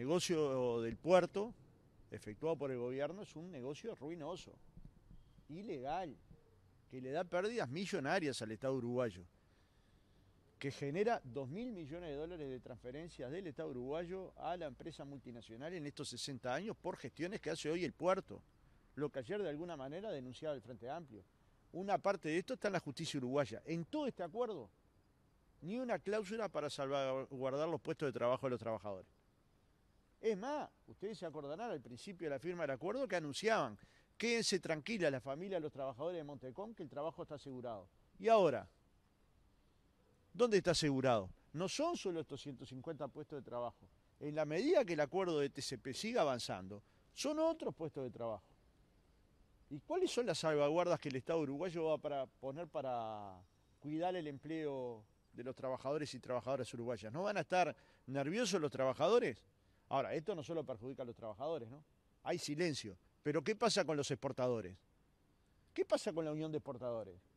negocio del puerto efectuado por el gobierno es un negocio ruinoso, ilegal, que le da pérdidas millonarias al Estado uruguayo, que genera 2.000 millones de dólares de transferencias del Estado uruguayo a la empresa multinacional en estos 60 años por gestiones que hace hoy el puerto, lo que ayer de alguna manera denunciaba el Frente Amplio. Una parte de esto está en la justicia uruguaya. En todo este acuerdo, ni una cláusula para salvaguardar los puestos de trabajo de los trabajadores. Es más, ustedes se acordarán al principio de la firma del acuerdo que anunciaban, quédense tranquila la familia, los trabajadores de Montecón, que el trabajo está asegurado. Y ahora, ¿dónde está asegurado? No son solo estos 150 puestos de trabajo. En la medida que el acuerdo de TCP siga avanzando, son otros puestos de trabajo. ¿Y cuáles son las salvaguardas que el Estado uruguayo va a poner para cuidar el empleo de los trabajadores y trabajadoras uruguayas? ¿No van a estar nerviosos los trabajadores? Ahora, esto no solo perjudica a los trabajadores, ¿no? Hay silencio. Pero ¿qué pasa con los exportadores? ¿Qué pasa con la Unión de Exportadores?